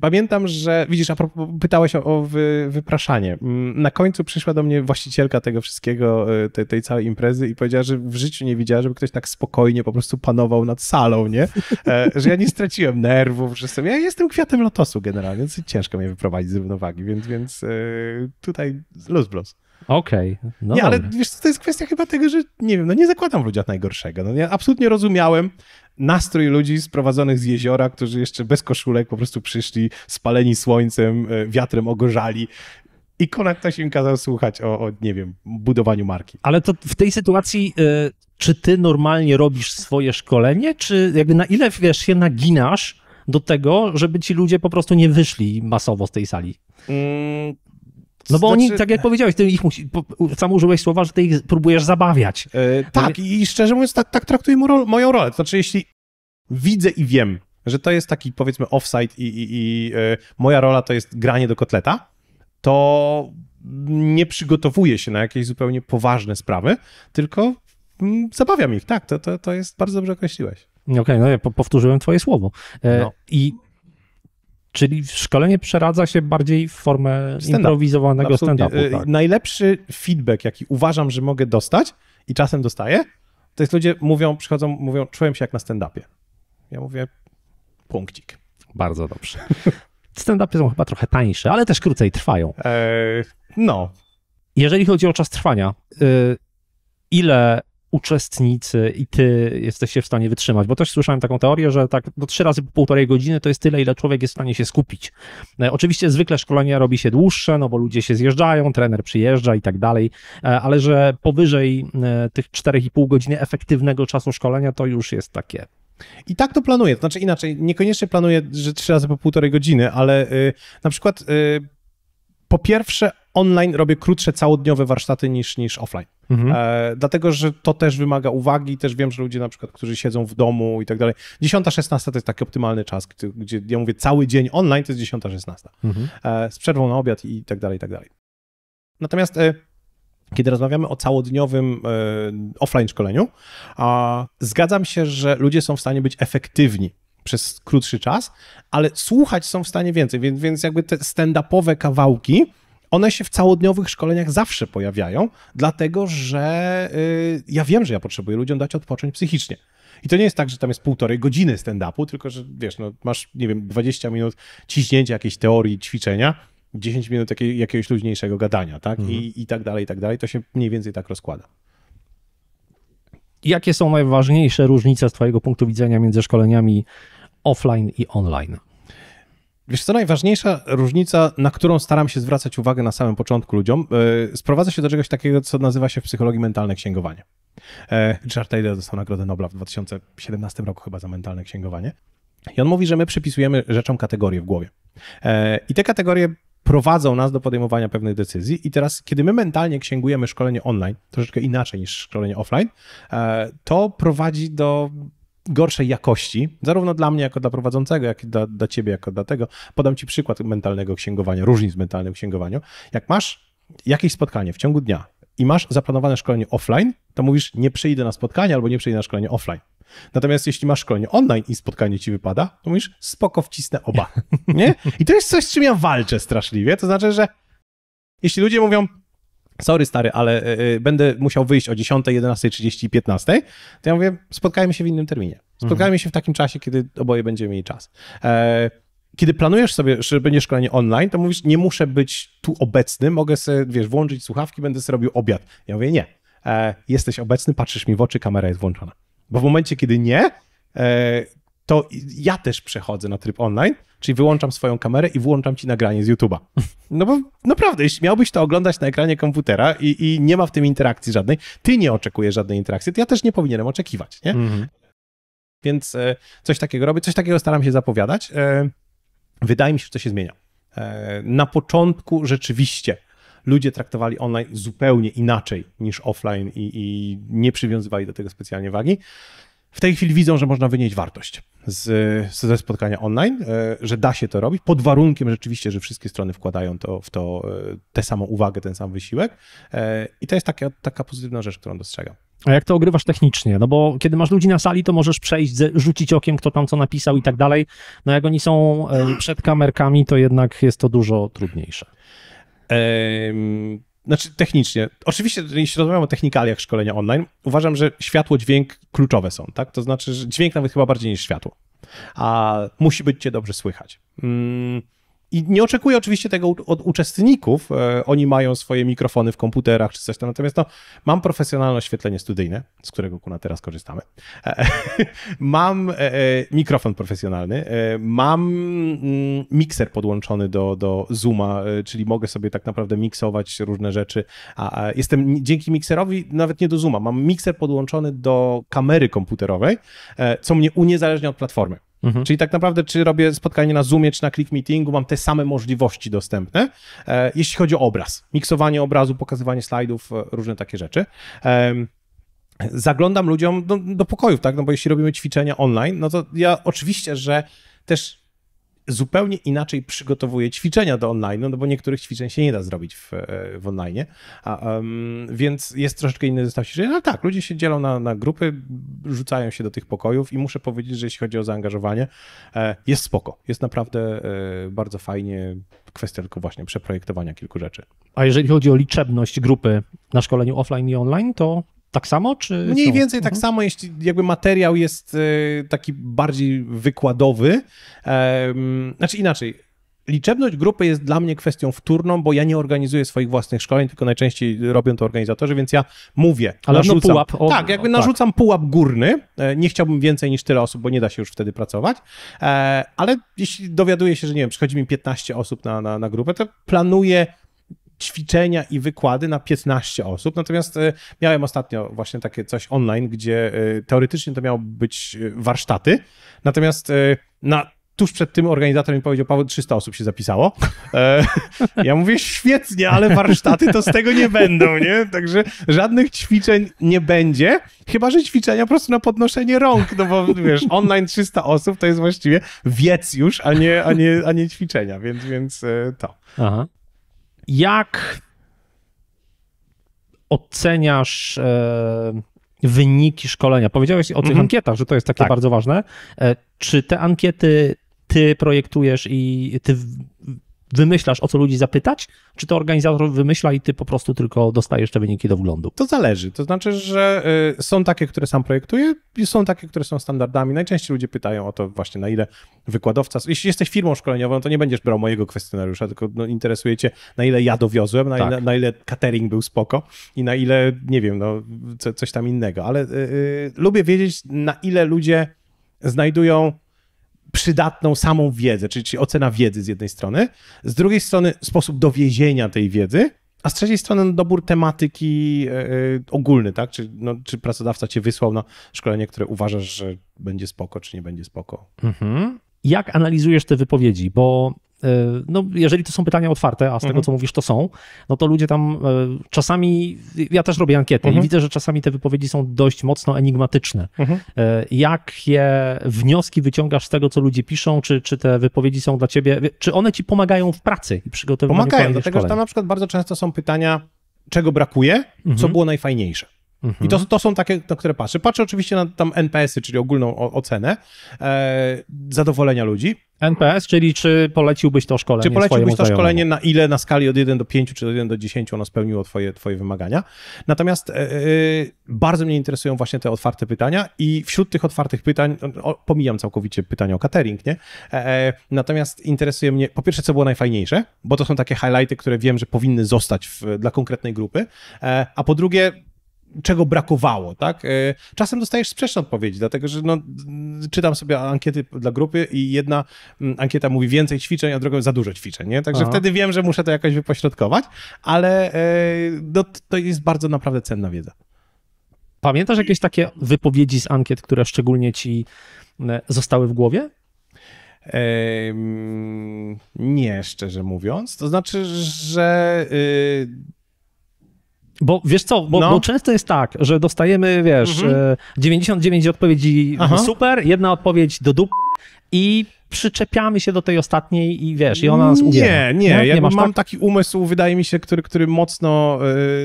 Pamiętam, że widzisz, a propos, pytałeś o, o wy, wypraszanie. Mm, na końcu przyszła do mnie właścicielka tego wszystkiego, y, tej, tej, całej imprezy i powiedziała, że w życiu nie widziała, żeby ktoś tak spokojnie po prostu panował nad salą, nie? E, że ja nie straciłem nerwów, że jestem, ja jestem kwiatem lotosu generalnie, więc ciężko mnie wyprowadzić z równowagi, więc, więc y, tutaj luz los. Okej. Okay. No nie, ale wiesz, to jest kwestia chyba tego, że nie wiem, no nie zakładam w ludziach najgorszego. No ja absolutnie rozumiałem nastrój ludzi sprowadzonych z jeziora, którzy jeszcze bez koszulek po prostu przyszli, spaleni słońcem, e, wiatrem ogorzali. I konak ktoś im kazał słuchać o, o, nie wiem, budowaniu marki. Ale to w tej sytuacji, y, czy ty normalnie robisz swoje szkolenie, czy jakby na ile, wiesz, się naginasz do tego, żeby ci ludzie po prostu nie wyszli masowo z tej sali? Mm, no bo znaczy... oni, tak jak powiedziałeś, ty ich musi... sam użyłeś słowa, że ty ich próbujesz zabawiać. Yy, tak, no... i szczerze mówiąc, tak, tak traktuję mo moją rolę. To znaczy, jeśli widzę i wiem, że to jest taki powiedzmy offside i, i, i yy, moja rola to jest granie do kotleta, to nie przygotowuję się na jakieś zupełnie poważne sprawy, tylko mm, zabawiam ich. Tak, to, to, to jest bardzo dobrze określiłeś. Okej, okay, no ja powtórzyłem twoje słowo. E, no. I Czyli szkolenie przeradza się bardziej w formę stand improwizowanego stand-upu. Y, tak. Najlepszy feedback, jaki uważam, że mogę dostać i czasem dostaję, to jest ludzie mówią, przychodzą, mówią, czułem się jak na stand-upie. Ja mówię, punkcik. Bardzo dobrze. Stand-upy są chyba trochę tańsze, ale też krócej trwają. Eee, no. Jeżeli chodzi o czas trwania, y, ile uczestnicy i ty jesteś w stanie wytrzymać? Bo też słyszałem taką teorię, że tak do no, trzy razy po półtorej godziny to jest tyle, ile człowiek jest w stanie się skupić. E, oczywiście zwykle szkolenia robi się dłuższe, no bo ludzie się zjeżdżają, trener przyjeżdża i tak dalej, e, ale że powyżej e, tych 4,5 godziny efektywnego czasu szkolenia to już jest takie i tak to planuję, to znaczy inaczej, niekoniecznie planuję, że trzy razy po półtorej godziny, ale y, na przykład y, po pierwsze online robię krótsze, całodniowe warsztaty niż, niż offline. Mhm. E, dlatego, że to też wymaga uwagi, też wiem, że ludzie na przykład, którzy siedzą w domu i tak dalej. 10-16 to jest taki optymalny czas, gdzie, gdzie, ja mówię cały dzień online, to jest 10-16. Mhm. E, z przerwą na obiad i tak dalej, i tak dalej. Natomiast e, kiedy rozmawiamy o całodniowym e, offline szkoleniu, a, zgadzam się, że ludzie są w stanie być efektywni przez krótszy czas, ale słuchać są w stanie więcej, więc, więc jakby te stand-upowe kawałki one się w całodniowych szkoleniach zawsze pojawiają, dlatego że y, ja wiem, że ja potrzebuję ludziom dać odpocząć psychicznie. I to nie jest tak, że tam jest półtorej godziny stand-upu, tylko że wiesz, no, masz, nie wiem, 20 minut ciśnięcia jakiejś teorii, ćwiczenia, 10 minut jakiej, jakiegoś luźniejszego gadania, tak? Mhm. I, I tak dalej, i tak dalej. To się mniej więcej tak rozkłada. Jakie są najważniejsze różnice z Twojego punktu widzenia między szkoleniami offline i online? Wiesz, co najważniejsza różnica, na którą staram się zwracać uwagę na samym początku ludziom, yy, sprowadza się do czegoś takiego, co nazywa się w psychologii mentalne księgowanie. E, Richard Taylor dostał Nagrodę Nobla w 2017 roku chyba za mentalne księgowanie. I on mówi, że my przypisujemy rzeczom kategorie w głowie. E, I te kategorie prowadzą nas do podejmowania pewnych decyzji. I teraz, kiedy my mentalnie księgujemy szkolenie online, troszeczkę inaczej niż szkolenie offline, to prowadzi do gorszej jakości, zarówno dla mnie jako dla prowadzącego, jak i dla, dla ciebie jako dla tego. Podam ci przykład mentalnego księgowania, różnic w mentalnym księgowaniu. Jak masz jakieś spotkanie w ciągu dnia i masz zaplanowane szkolenie offline, to mówisz nie przyjdę na spotkanie albo nie przyjdę na szkolenie offline. Natomiast jeśli masz szkolenie online i spotkanie ci wypada, to mówisz spoko wcisnę oba. Nie? I to jest coś, z czym ja walczę straszliwie. To znaczy, że jeśli ludzie mówią sorry stary, ale e, e, będę musiał wyjść o 10, 11.30, 15, to ja mówię, spotkajmy się w innym terminie. Spotkajmy mhm. się w takim czasie, kiedy oboje będziemy mieli czas. E, kiedy planujesz sobie, że będzie szkolenie online, to mówisz, nie muszę być tu obecny, mogę sobie, wiesz, włączyć słuchawki, będę sobie robił obiad. Ja mówię, nie. E, jesteś obecny, patrzysz mi w oczy, kamera jest włączona. Bo w momencie, kiedy nie, e, to ja też przechodzę na tryb online, czyli wyłączam swoją kamerę i włączam ci nagranie z YouTube'a. No bo naprawdę, jeśli miałbyś to oglądać na ekranie komputera i, i nie ma w tym interakcji żadnej, ty nie oczekujesz żadnej interakcji, to ja też nie powinienem oczekiwać, nie? Mhm. Więc e, coś takiego robię, coś takiego staram się zapowiadać. E, wydaje mi się, że to się zmienia. E, na początku rzeczywiście ludzie traktowali online zupełnie inaczej niż offline i, i nie przywiązywali do tego specjalnie wagi. W tej chwili widzą, że można wynieść wartość z, ze spotkania online, e, że da się to robić, pod warunkiem rzeczywiście, że wszystkie strony wkładają to, w to e, tę samą uwagę, ten sam wysiłek. E, I to jest taka, taka pozytywna rzecz, którą dostrzegam. A jak to ogrywasz technicznie? No bo kiedy masz ludzi na sali, to możesz przejść, rzucić okiem, kto tam co napisał i tak dalej. No jak oni są przed kamerkami, to jednak jest to dużo trudniejsze. Um znaczy technicznie. Oczywiście, jeśli rozmawiamy o technikaliach szkolenia online, uważam, że światło, dźwięk kluczowe są, tak? To znaczy, że dźwięk nawet chyba bardziej niż światło. A musi być cię dobrze słychać. Mm, i nie oczekuję oczywiście tego od uczestników. E, oni mają swoje mikrofony w komputerach czy coś tam. Natomiast no, mam profesjonalne oświetlenie studyjne, z którego kuna teraz korzystamy. E, mam e, mikrofon profesjonalny. Mam mm, mikser podłączony do, do Zooma, czyli mogę sobie tak naprawdę miksować różne rzeczy. A jestem dzięki mikserowi nawet nie do Zooma. Mam mikser podłączony do kamery komputerowej, co mnie uniezależnia od platformy. Mhm. Czyli tak naprawdę, czy robię spotkanie na Zoomie, czy na Click Meetingu, mam te same możliwości dostępne, e, jeśli chodzi o obraz. Miksowanie obrazu, pokazywanie slajdów, e, różne takie rzeczy. E, zaglądam ludziom do, do pokojów, tak? No bo jeśli robimy ćwiczenia online, no to ja oczywiście, że też zupełnie inaczej przygotowuje ćwiczenia do online, no, no bo niektórych ćwiczeń się nie da zrobić w, e, w online, a, um, więc jest troszeczkę inny zestaw ćwiczeń, ale tak, ludzie się dzielą na, na grupy, rzucają się do tych pokojów i muszę powiedzieć, że jeśli chodzi o zaangażowanie, e, jest spoko, jest naprawdę e, bardzo fajnie, kwestia tylko właśnie przeprojektowania kilku rzeczy. A jeżeli chodzi o liczebność grupy na szkoleniu offline i online, to tak samo? Czy Mniej są? więcej tak mhm. tak samo, jeśli jakby materiał jest e, taki bardziej wykładowy. Znaczy inaczej, Liczebność grupy jest dla mnie kwestią wtórną, bo ja nie organizuję swoich własnych szkoleń, tylko najczęściej robią to organizatorzy, więc ja mówię. Ale no narzucam, no pułap. O, tak, jakby tak. narzucam tak. pułap górny. E, nie chciałbym więcej niż tyle osób, bo nie da się już wtedy pracować. E, ale jeśli dowiaduję się, że nie wiem, przychodzi mi 15 osób na, na, na grupę, to planuję ćwiczenia i wykłady na 15 osób. Natomiast e, miałem ostatnio właśnie takie coś online, gdzie e, teoretycznie to miało być e, warsztaty. Natomiast na tuż przed tym organizator mi powiedział, Paweł, 300 osób się zapisało. ja mówię, świetnie, ale warsztaty to z tego nie będą, nie? Także żadnych ćwiczeń nie będzie, chyba, że ćwiczenia po prostu na podnoszenie rąk, no bo wiesz, online 300 osób to jest właściwie wiec już, a nie, a nie, a nie ćwiczenia, więc, więc to. Aha. Jak oceniasz e, wyniki szkolenia? Powiedziałeś o tych mhm. ankietach, że to jest takie tak. bardzo ważne. E, czy te ankiety ty projektujesz i ty wymyślasz, o co ludzi zapytać, czy to organizator wymyśla i ty po prostu tylko dostajesz te wyniki do wglądu? To zależy. To znaczy, że y, są takie, które sam projektuję i są takie, które są standardami. Najczęściej ludzie pytają o to właśnie, na ile wykładowca... Jeśli jesteś firmą szkoleniową, to nie będziesz brał mojego kwestionariusza, tylko no, interesuje cię, na ile ja dowiozłem, na, tak. ile, na ile catering był spoko i na ile, nie wiem, no, co, coś tam innego. Ale y, y, lubię wiedzieć, na ile ludzie znajdują przydatną samą wiedzę, czyli, czyli ocena wiedzy z jednej strony, z drugiej strony sposób dowiezienia tej wiedzy, a z trzeciej strony no, dobór tematyki yy, ogólny, tak? Czy, no, czy pracodawca cię wysłał na szkolenie, które uważasz, że będzie spoko, czy nie będzie spoko. Mhm. Jak analizujesz te wypowiedzi? Bo E, no, jeżeli to są pytania otwarte, a z mhm. tego co mówisz to są, no to ludzie tam e, czasami, ja też robię ankiety mhm. i widzę, że czasami te wypowiedzi są dość mocno enigmatyczne. Mhm. E, Jakie wnioski wyciągasz z tego, co ludzie piszą, czy, czy te wypowiedzi są dla ciebie, czy one ci pomagają w pracy i przygotowaniu Pomagają, dlatego szkoleń? że tam na przykład bardzo często są pytania, czego brakuje, co mhm. było najfajniejsze. I to, to są takie, na które patrzę. Patrzę oczywiście na tam NPS-y, czyli ogólną o, ocenę e, zadowolenia ludzi. NPS, czyli czy poleciłbyś to szkolenie? Czy poleciłbyś to szkolenie na ile na skali od 1 do 5 czy od 1 do 10 ono spełniło Twoje, twoje wymagania? Natomiast e, e, bardzo mnie interesują właśnie te otwarte pytania i wśród tych otwartych pytań, no, no, o, pomijam całkowicie pytania o catering, nie? E, e, natomiast interesuje mnie po pierwsze, co było najfajniejsze, bo to są takie highlighty, które wiem, że powinny zostać w, dla konkretnej grupy, e, a po drugie, czego brakowało, tak? E, czasem dostajesz sprzeczne odpowiedzi, dlatego że no, czytam sobie ankiety dla grupy i jedna mm, ankieta mówi więcej ćwiczeń, a druga za dużo ćwiczeń, nie? Także Aha. wtedy wiem, że muszę to jakoś wypośrodkować, ale e, no, to jest bardzo naprawdę cenna wiedza. Pamiętasz jakieś takie wypowiedzi z ankiet, które szczególnie ci e, zostały w głowie? Nie, szczerze mówiąc. To znaczy, że y, bo wiesz co, bo, no. bo, często jest tak, że dostajemy, wiesz, mhm. 99 e, odpowiedzi Aha. No super, jedna odpowiedź do dup i przyczepiamy się do tej ostatniej i wiesz, i ona nas uwiera. Nie, nie, ja nie mam tak? taki umysł, wydaje mi się, który, który mocno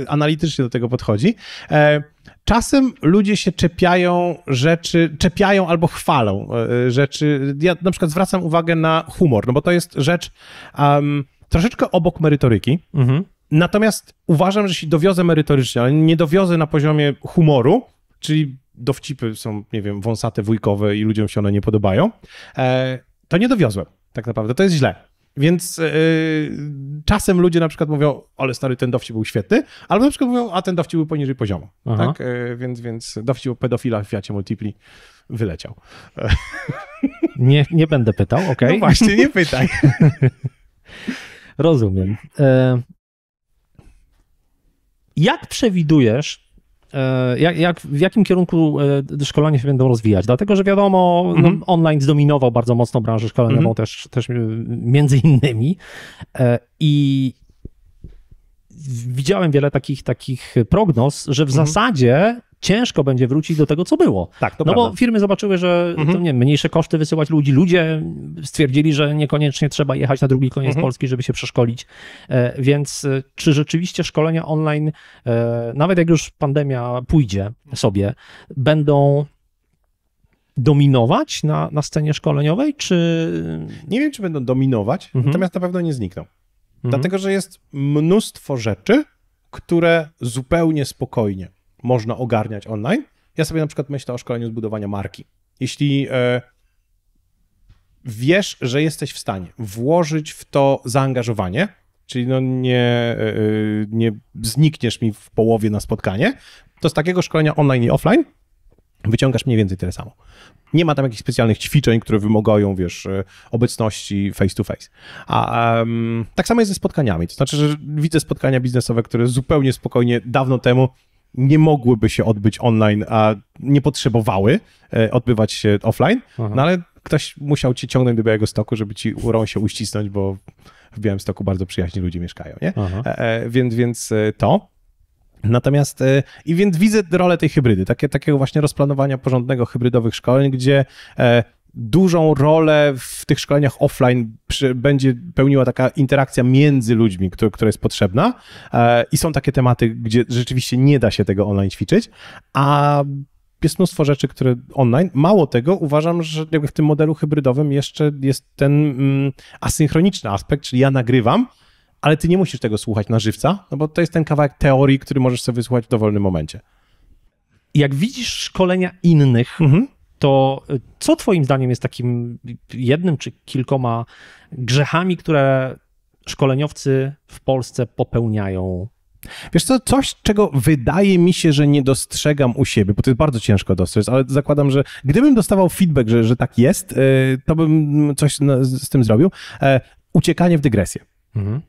y, analitycznie do tego podchodzi. E, czasem ludzie się czepiają rzeczy, czepiają albo chwalą y, rzeczy. Ja na przykład zwracam uwagę na humor, no bo to jest rzecz um, troszeczkę obok merytoryki. Mhm Natomiast uważam, że jeśli dowiozę merytorycznie, ale nie dowiozę na poziomie humoru, czyli dowcipy są, nie wiem, wąsate, wujkowe i ludziom się one nie podobają. E, to nie dowiozłem, tak naprawdę. To jest źle. Więc yy, czasem ludzie na przykład mówią, ale stary, ten dowcip był świetny, albo na przykład mówią, a ten dowcip był poniżej poziomu. Tak? Yy, więc, więc dowcip pedofila pedofilach w Fiacie Multipli wyleciał. Nie, nie będę pytał, okej? Okay. No właśnie, nie pytaj. Rozumiem. E, jak przewidujesz, e, jak, jak, w jakim kierunku e, szkolenia się będą rozwijać? Dlatego, że wiadomo, no, mhm. online zdominował bardzo mocno branżę szkoleniową, mm też, też e, między innymi. I widziałem wiele takich, takich prognoz, że w mhm. zasadzie ciężko będzie wrócić do tego, co było. Tak, to no prawda. bo firmy zobaczyły, że mhm. to, nie, mniejsze koszty wysyłać ludzi. Ludzie stwierdzili, że niekoniecznie trzeba jechać na drugi koniec mhm. Polski, żeby się przeszkolić. E, więc e, czy rzeczywiście szkolenia online, e, nawet jak już pandemia pójdzie sobie, będą dominować na, na scenie szkoleniowej, czy... Nie wiem, czy będą dominować, mhm. natomiast na pewno nie znikną. Mhm. Dlatego, że jest mnóstwo rzeczy, które zupełnie spokojnie można ogarniać online. Ja sobie na przykład myślę o szkoleniu zbudowania marki. Jeśli e, wiesz, że jesteś w stanie włożyć w to zaangażowanie, czyli no nie, e, e, nie znikniesz mi w połowie na spotkanie, to z takiego szkolenia online i offline wyciągasz mniej więcej tyle samo. Nie ma tam jakichś specjalnych ćwiczeń, które wymagają, wiesz, obecności face to face. A um, tak samo jest ze spotkaniami. To znaczy, że widzę spotkania biznesowe, które zupełnie spokojnie dawno temu nie mogłyby się odbyć online, a nie potrzebowały e, odbywać się offline, Aha. no ale ktoś musiał cię ciągnąć do Białego Stoku, żeby ci urą się uścisnąć, bo w Białym Stoku bardzo przyjaźni ludzie mieszkają, nie? E, e, więc, więc e, to. Natomiast i więc widzę rolę tej hybrydy, takie, takiego właśnie rozplanowania porządnego hybrydowych szkoleń, gdzie dużą rolę w tych szkoleniach offline przy, będzie pełniła taka interakcja między ludźmi, która jest potrzebna e, i są takie tematy, gdzie rzeczywiście nie da się tego online ćwiczyć, a jest mnóstwo rzeczy, które online. Mało tego, uważam, że jakby w tym modelu hybrydowym jeszcze jest ten mm, asynchroniczny aspekt, czyli ja nagrywam, ale ty nie musisz tego słuchać na żywca, no bo to jest ten kawałek teorii, który możesz sobie wysłuchać w dowolnym momencie. Jak widzisz szkolenia innych, mhm to co Twoim zdaniem jest takim jednym czy kilkoma grzechami, które szkoleniowcy w Polsce popełniają Wiesz co, coś, czego wydaje mi się, że nie dostrzegam u siebie, bo to jest bardzo ciężko dostrzec, ale zakładam, że gdybym dostawał feedback, że, że tak jest, y, to bym coś z tym zrobił. E, uciekanie w dygresję.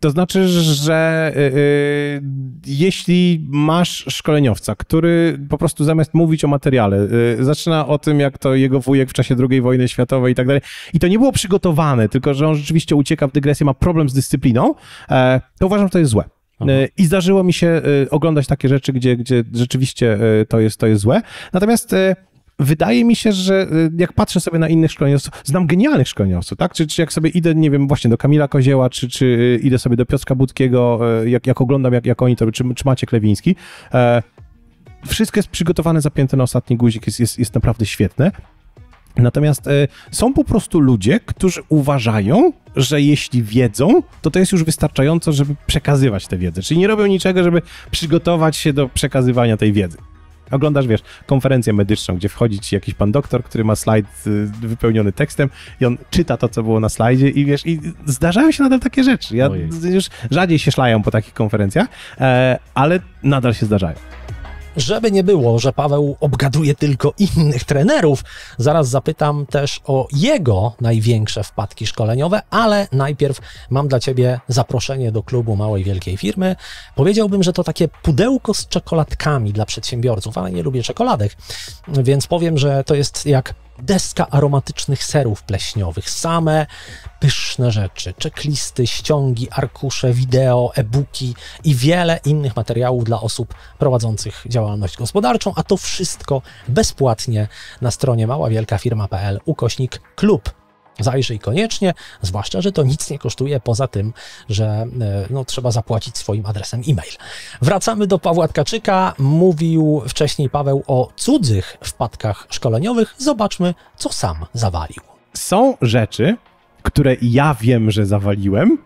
To znaczy, że yy, jeśli masz szkoleniowca, który po prostu zamiast mówić o materiale, yy, zaczyna o tym, jak to jego wujek w czasie II wojny światowej i tak dalej, i to nie było przygotowane, tylko że on rzeczywiście ucieka w dygresję, ma problem z dyscypliną, yy, to uważam, że to jest złe. Y, I zdarzyło mi się y, oglądać takie rzeczy, gdzie, gdzie rzeczywiście to jest, to jest złe. Natomiast wydaje mi się, że y, jak patrzę sobie na innych szkoleniowców, znam genialnych szkoleniowców, tak? Czy, czy jak sobie idę, nie wiem, właśnie do Kamila Kozieła, czy, czy y, idę sobie do Piotrka Budkiego, y, jak, jak oglądam, jak, jak oni to, czy, czy Maciek Lewiński, e, wszystko jest przygotowane, zapięte na ostatni guzik, jest, jest, jest naprawdę świetne. Natomiast y, są po prostu ludzie, którzy uważają, że jeśli wiedzą, to to jest już wystarczająco, żeby przekazywać tę wiedzę. Czyli nie robią niczego, żeby przygotować się do przekazywania tej wiedzy oglądasz, wiesz, konferencję medyczną, gdzie wchodzi ci jakiś pan doktor, który ma slajd y, wypełniony tekstem i on czyta to, co było na slajdzie i wiesz, i zdarzają się nadal takie rzeczy. Ja Ojej. już rzadziej się szlają po takich konferencjach, e, ale nadal się zdarzają. Żeby nie było, że Paweł obgaduje tylko innych trenerów, zaraz zapytam też o jego największe wpadki szkoleniowe, ale najpierw mam dla ciebie zaproszenie do klubu małej wielkiej firmy. Powiedziałbym, że to takie pudełko z czekoladkami dla przedsiębiorców, ale nie lubię czekoladek, więc powiem, że to jest jak deska aromatycznych serów pleśniowych, same pyszne rzeczy, checklisty, ściągi, arkusze, wideo, e-booki i wiele innych materiałów dla osób prowadzących działalność gospodarczą, a to wszystko bezpłatnie na stronie maławielkafirma.pl ukośnik klub. Zajrzyj koniecznie, zwłaszcza, że to nic nie kosztuje poza tym, że e, no, trzeba zapłacić swoim adresem e-mail. Wracamy do Pawła Tkaczyka. Mówił wcześniej Paweł o cudzych wpadkach szkoleniowych. Zobaczmy, co sam zawalił. Są rzeczy, które ja wiem, że zawaliłem,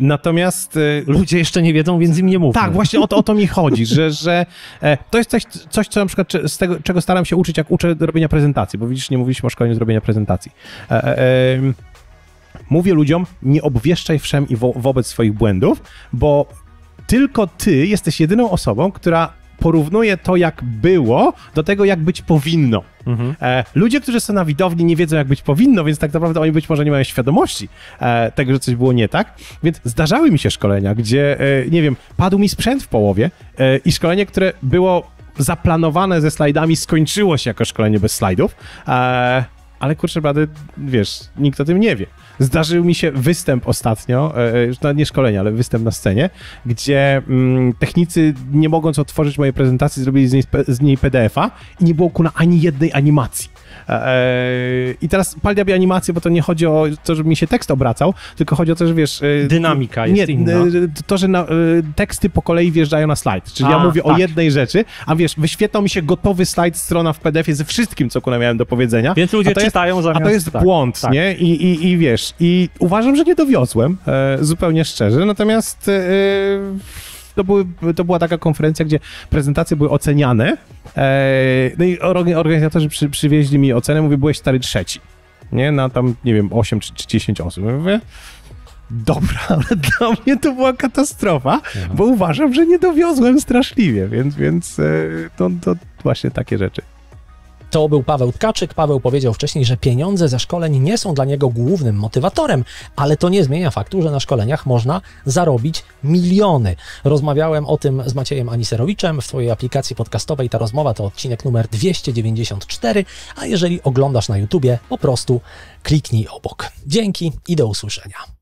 Natomiast y, ludzie jeszcze nie wiedzą, więc im nie mówią. Tak, właśnie o to, o to mi chodzi, że, że e, to jest coś, coś, co na przykład z tego, czego staram się uczyć, jak uczę robienia prezentacji, bo widzisz, nie mówiliśmy o szkoleniu zrobienia prezentacji. E, e, mówię ludziom, nie obwieszczaj wszem i wo, wobec swoich błędów, bo tylko ty jesteś jedyną osobą, która porównuje to, jak było, do tego, jak być powinno. Mhm. E, ludzie, którzy są na widowni, nie wiedzą, jak być powinno, więc tak naprawdę oni być może nie mają świadomości e, tego, że coś było nie tak. Więc zdarzały mi się szkolenia, gdzie, e, nie wiem, padł mi sprzęt w połowie e, i szkolenie, które było zaplanowane ze slajdami skończyło się jako szkolenie bez slajdów. E, ale kurczę blady, wiesz, nikt o tym nie wie. Zdarzył mi się występ ostatnio, e, e, już na nie szkolenie, ale występ na scenie, gdzie mm, technicy, nie mogąc otworzyć mojej prezentacji, zrobili z niej, PDF-a i nie było kuna ani jednej animacji. E, e, I teraz pal diabie animację, bo to nie chodzi o to, żeby mi się tekst obracał, tylko chodzi o to, że wiesz... E, Dynamika jest nie, inna. To, że na, teksty po kolei wjeżdżają na slajd. Czyli a, ja mówię tak. o jednej rzeczy, a wiesz, wyświetlał mi się gotowy slajd, strona w PDF-ie ze wszystkim, co miałem do powiedzenia. Więc ludzie jest, zamiast... A to jest tak, błąd, tak. nie? I, i, I wiesz, i uważam, że nie dowiozłem, zupełnie szczerze, natomiast to, były, to była taka konferencja, gdzie prezentacje były oceniane. E, no i organizatorzy przy, przywieźli mi ocenę, mówię, byłeś stary trzeci. Nie, na tam, nie wiem, 8 czy, 10 osób. mówię, dobra, ale dla mnie to była katastrofa, Aha. Mhm. bo uważam, że nie dowiozłem straszliwie, więc, więc e, to, to właśnie takie rzeczy. To był Paweł Tkaczyk. Paweł powiedział wcześniej, że pieniądze ze szkoleń nie są dla niego głównym motywatorem, ale to nie zmienia faktu, że na szkoleniach można zarobić miliony. Rozmawiałem o tym z Maciejem Aniserowiczem w swojej aplikacji podcastowej. Ta rozmowa to odcinek numer 294, a jeżeli oglądasz na YouTubie, po prostu kliknij obok. Dzięki i do usłyszenia.